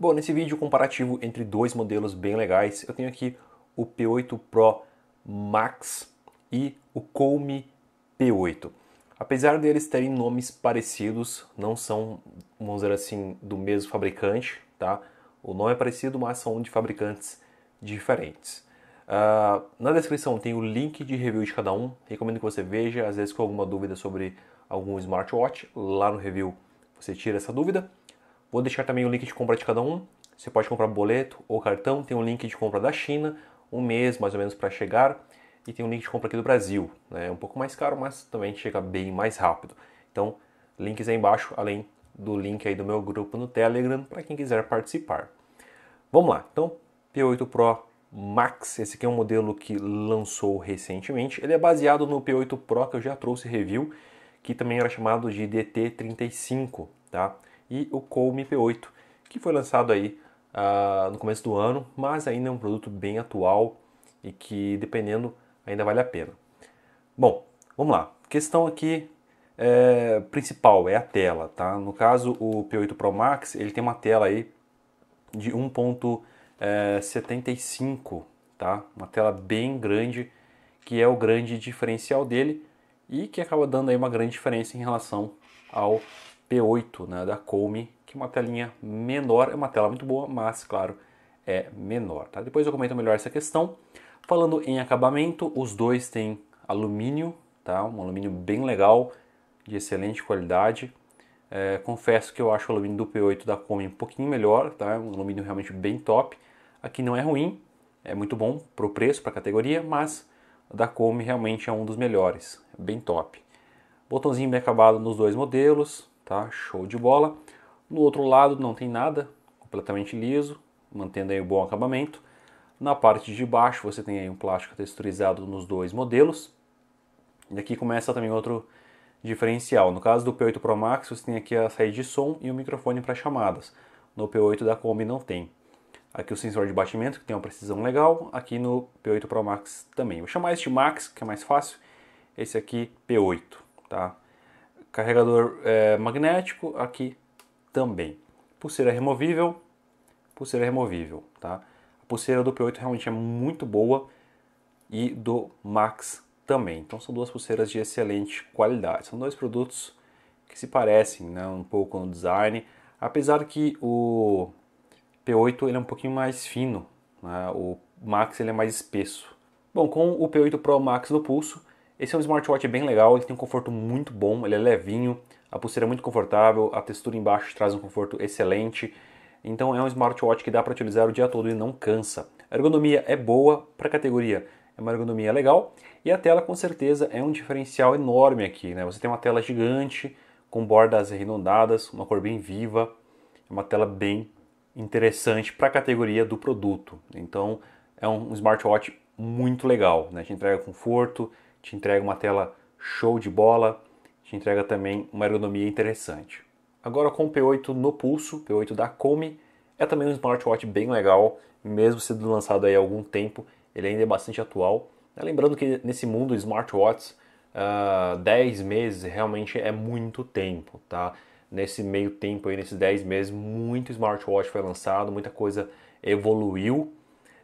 Bom, nesse vídeo comparativo entre dois modelos bem legais, eu tenho aqui o P8 Pro Max e o Colme P8. Apesar deles terem nomes parecidos, não são, vamos dizer assim, do mesmo fabricante, tá? O nome é parecido, mas são de fabricantes diferentes. Uh, na descrição tem o link de review de cada um. Recomendo que você veja, às vezes com alguma dúvida sobre algum smartwatch, lá no review você tira essa dúvida. Vou deixar também o link de compra de cada um. Você pode comprar boleto ou cartão. Tem um link de compra da China, um mês mais ou menos para chegar. E tem um link de compra aqui do Brasil. Né? É um pouco mais caro, mas também chega bem mais rápido. Então, links aí embaixo, além do link aí do meu grupo no Telegram, para quem quiser participar. Vamos lá, então, P8 Pro Max, esse aqui é um modelo que lançou recentemente. Ele é baseado no P8 Pro que eu já trouxe review, que também era chamado de DT35, tá? e o Colme P8, que foi lançado aí uh, no começo do ano, mas ainda é um produto bem atual e que, dependendo, ainda vale a pena. Bom, vamos lá. Questão aqui é, principal é a tela, tá? No caso, o P8 Pro Max, ele tem uma tela aí de 1.75, é, tá? Uma tela bem grande, que é o grande diferencial dele e que acaba dando aí uma grande diferença em relação ao P8 né, da Colme, que é uma telinha menor, é uma tela muito boa, mas claro, é menor. Tá? Depois eu comento melhor essa questão. Falando em acabamento, os dois têm alumínio, tá? um alumínio bem legal, de excelente qualidade. É, confesso que eu acho o alumínio do P8 da Come um pouquinho melhor, tá? É um alumínio realmente bem top. Aqui não é ruim, é muito bom para o preço, para a categoria, mas da Come realmente é um dos melhores, bem top. Botãozinho bem acabado nos dois modelos, tá? Show de bola. No outro lado não tem nada, completamente liso, mantendo aí o um bom acabamento. Na parte de baixo você tem aí um plástico texturizado nos dois modelos. E aqui começa também outro diferencial. No caso do P8 Pro Max, você tem aqui a saída de som e o microfone para chamadas. No P8 da Kombi não tem. Aqui o sensor de batimento, que tem uma precisão legal. Aqui no P8 Pro Max também. Vou chamar este Max, que é mais fácil. Esse aqui, P8, tá? Carregador é, magnético aqui também. Pulseira removível, pulseira removível, tá? A pulseira do P8 realmente é muito boa e do Max também. Então são duas pulseiras de excelente qualidade. São dois produtos que se parecem, né, um pouco no design, apesar que o P8 ele é um pouquinho mais fino, né? o Max ele é mais espesso. Bom, com o P8 Pro Max no pulso, esse é um smartwatch bem legal, ele tem um conforto muito bom, ele é levinho, a pulseira é muito confortável, a textura embaixo traz um conforto excelente. Então é um smartwatch que dá para utilizar o dia todo e não cansa. A ergonomia é boa para a categoria, é uma ergonomia legal e a tela com certeza é um diferencial enorme aqui, né? Você tem uma tela gigante com bordas arredondadas, uma cor bem viva, é uma tela bem interessante para a categoria do produto. Então é um smartwatch muito legal, né? Te entrega conforto, te entrega uma tela show de bola, te entrega também uma ergonomia interessante. Agora com o P8 no pulso, P8 da Comi, é também um smartwatch bem legal, mesmo sendo lançado há algum tempo, ele ainda é bastante atual. É, lembrando que nesse mundo smartwatches, uh, ah, 10 meses realmente é muito tempo, tá? Nesse meio tempo aí, nesses 10 meses, muito smartwatch foi lançado, muita coisa evoluiu.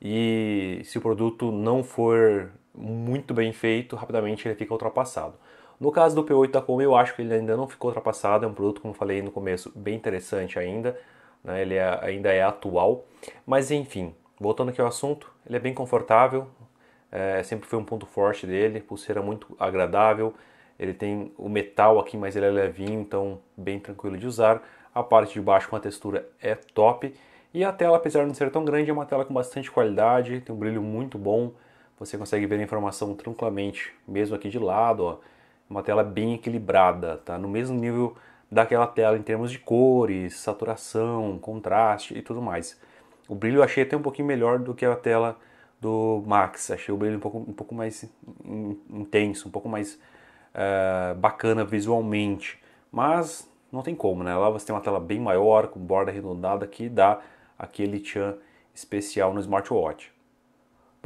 E se o produto não for muito bem feito, rapidamente ele fica ultrapassado. No caso do P8 da eu acho que ele ainda não ficou ultrapassado, é um produto, como falei no começo, bem interessante ainda, né? ele é, ainda é atual, mas enfim, voltando aqui ao assunto, ele é bem confortável, é, sempre foi um ponto forte dele, pulseira muito agradável, ele tem o metal aqui, mas ele é levinho, então bem tranquilo de usar, a parte de baixo com a textura é top, e a tela, apesar de não ser tão grande, é uma tela com bastante qualidade, tem um brilho muito bom, você consegue ver a informação tranquilamente, mesmo aqui de lado, ó, uma tela bem equilibrada, tá? No mesmo nível daquela tela em termos de cores, saturação, contraste e tudo mais. O brilho eu achei até um pouquinho melhor do que a tela do Max. Achei o brilho um pouco, um pouco mais intenso, um pouco mais uh, bacana visualmente. Mas não tem como, né? Lá você tem uma tela bem maior, com borda arredondada, que dá aquele tchan especial no smartwatch.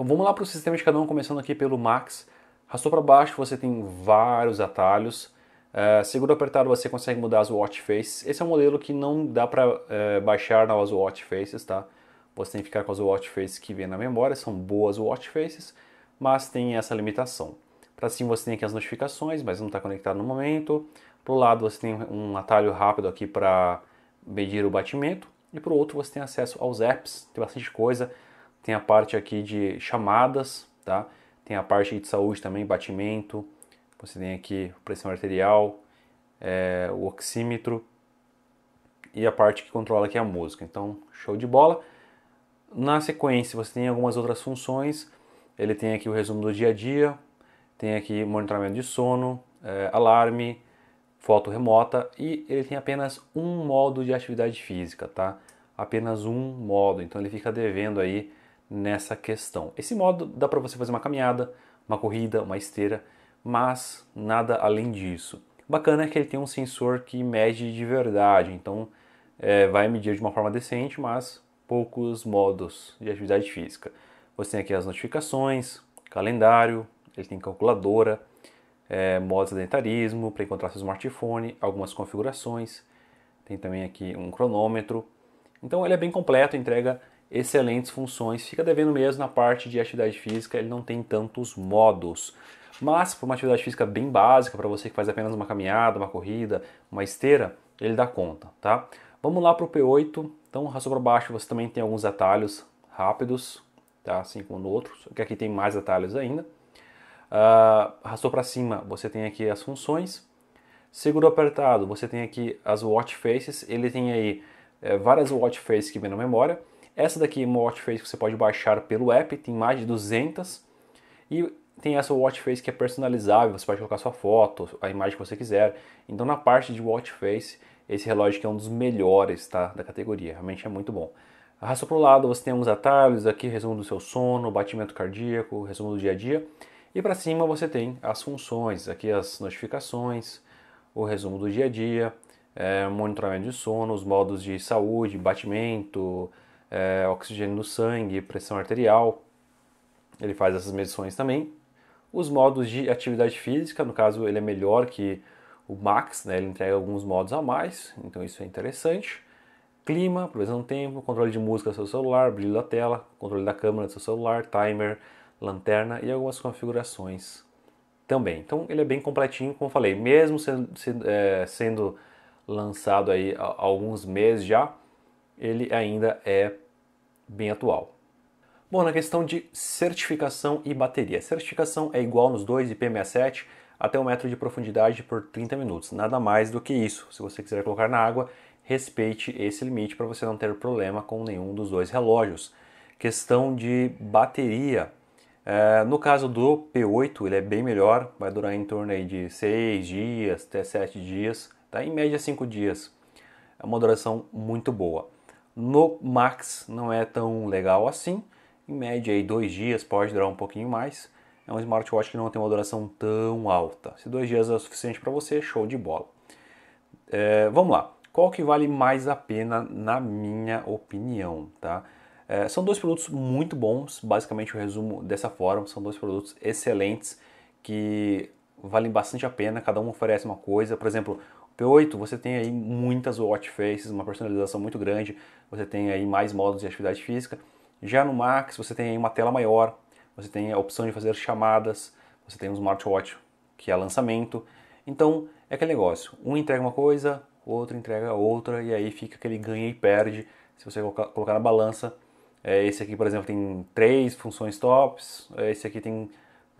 Então, vamos lá para o sistema de cada um, começando aqui pelo max. Rastou para baixo, você tem vários atalhos. Uh, é, seguro apertado você consegue mudar as watch faces. Esse é um modelo que não dá para uh, é, baixar novas watch faces, tá? Você tem que ficar com as watch faces que vem na memória, são boas watch faces, mas tem essa limitação. Para cima você tem aqui as notificações, mas não está conectado no momento. Para o lado você tem um atalho rápido aqui para medir o batimento. E para o outro você tem acesso aos apps, tem bastante coisa tem a parte aqui de chamadas, tá? Tem a parte de saúde também, batimento, você tem aqui pressão arterial, é, o oxímetro e a parte que controla aqui é a música. Então, show de bola. Na sequência, você tem algumas outras funções. Ele tem aqui o resumo do dia a dia, tem aqui monitoramento de sono, é, alarme, foto remota e ele tem apenas um modo de atividade física, tá? Apenas um modo, então ele fica devendo aí nessa questão. Esse modo dá para você fazer uma caminhada, uma corrida, uma esteira, mas nada além disso. bacana é que ele tem um sensor que mede de verdade, então é, vai medir de uma forma decente, mas poucos modos de atividade física. Você tem aqui as notificações, calendário, ele tem calculadora, é, modo sedentarismo para encontrar seu smartphone, algumas configurações, tem também aqui um cronômetro. Então ele é bem completo, entrega excelentes funções. Fica devendo mesmo na parte de atividade física, ele não tem tantos modos. Mas para uma atividade física bem básica, para você que faz apenas uma caminhada, uma corrida, uma esteira, ele dá conta, tá? Vamos lá para o P8. Então, arrastou para baixo, você também tem alguns atalhos rápidos, tá? Assim como no outro, só que aqui tem mais atalhos ainda. Uh, ah, para cima, você tem aqui as funções. Seguro apertado, você tem aqui as watch faces. Ele tem aí é, várias watch faces que vem na memória. Essa daqui, uma watch face que você pode baixar pelo app, tem mais de 200. E tem essa watch face que é personalizável, você pode colocar sua foto, a imagem que você quiser. Então na parte de watch face, esse relógio que é um dos melhores tá, da categoria, realmente é muito bom. Arrasta para o lado, você tem alguns atalhos aqui, resumo do seu sono, batimento cardíaco, resumo do dia a dia. E para cima você tem as funções, aqui as notificações, o resumo do dia a dia, é, monitoramento de sono, os modos de saúde, batimento, é, oxigênio no sangue, pressão arterial. Ele faz essas medições também. Os modos de atividade física, no caso, ele é melhor que o Max, né? ele entrega alguns modos a mais, então isso é interessante. Clima, previsão do tempo, controle de música do seu celular, brilho da tela, controle da câmera do seu celular, timer, lanterna e algumas configurações também. Então ele é bem completinho, como falei, mesmo sendo, sendo, é, sendo lançado aí há alguns meses já, ele ainda é bem atual. Bom, na questão de certificação e bateria. Certificação é igual nos dois IP67 até um metro de profundidade por 30 minutos. Nada mais do que isso. Se você quiser colocar na água, respeite esse limite para você não ter problema com nenhum dos dois relógios. Questão de bateria. É, no caso do P8, ele é bem melhor, vai durar em torno aí de 6 dias até 7 dias, tá? em média 5 dias. É uma duração muito boa. No max não é tão legal assim, em média aí dois dias, pode durar um pouquinho mais. É um smartwatch que não tem uma duração tão alta. Se dois dias é o suficiente para você, show de bola. É, vamos lá, qual que vale mais a pena na minha opinião, tá? É, são dois produtos muito bons, basicamente o resumo dessa forma, são dois produtos excelentes que valem bastante a pena, cada um oferece uma coisa, por exemplo, P8, você tem aí muitas watch faces, uma personalização muito grande, você tem aí mais modos de atividade física. Já no Max, você tem aí uma tela maior, você tem a opção de fazer chamadas, você tem um smartwatch que é lançamento. Então, é aquele negócio, um entrega uma coisa, outro entrega outra, e aí fica aquele ganha e perde. Se você colocar na balança, é, esse aqui, por exemplo, tem três funções tops, é, esse aqui tem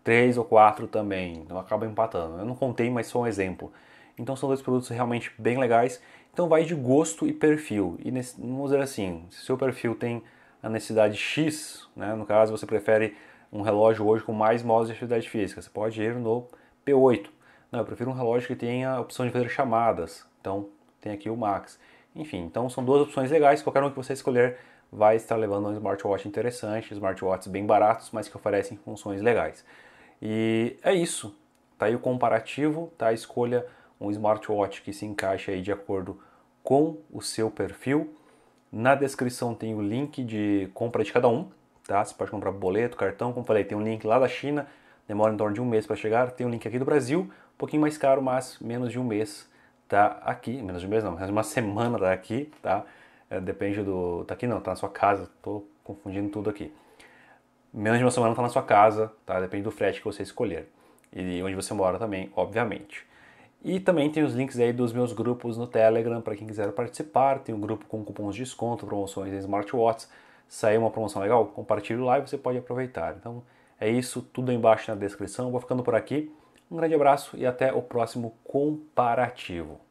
três ou quatro também, então acaba empatando. Eu não contei, mas só um exemplo. Então são dois produtos realmente bem legais. Então vai de gosto e perfil. E nesse, vamos dizer assim, se seu perfil tem a necessidade X, né, no caso você prefere um relógio hoje com mais modos de atividade física, você pode ir no P8. Não, eu prefiro um relógio que tenha a opção de fazer chamadas. Então tem aqui o Max. Enfim, então são duas opções legais, qualquer um que você escolher vai estar levando um smartwatch interessante, smartwatches bem baratos, mas que oferecem funções legais. E é isso. Tá aí o comparativo, tá a escolha um smartwatch que se encaixe aí de acordo com o seu perfil. Na descrição tem o link de compra de cada um, tá? Você pode comprar boleto, cartão, como falei, tem um link lá da China, demora em torno de um mês para chegar. Tem um link aqui do Brasil, um pouquinho mais caro, mas menos de um mês tá aqui. Menos de um mês não, menos uma semana tá aqui, tá? É, depende do... tá aqui não, tá na sua casa, tô confundindo tudo aqui. Menos de uma semana tá na sua casa, tá? Depende do frete que você escolher. E onde você mora também, obviamente. E também tem os links aí dos meus grupos no Telegram para quem quiser participar. Tem um grupo com cupons de desconto, promoções em smartwatches. Saiu uma promoção legal, compartilhe lá e você pode aproveitar. Então é isso, tudo aí embaixo na descrição. Vou ficando por aqui. Um grande abraço e até o próximo comparativo.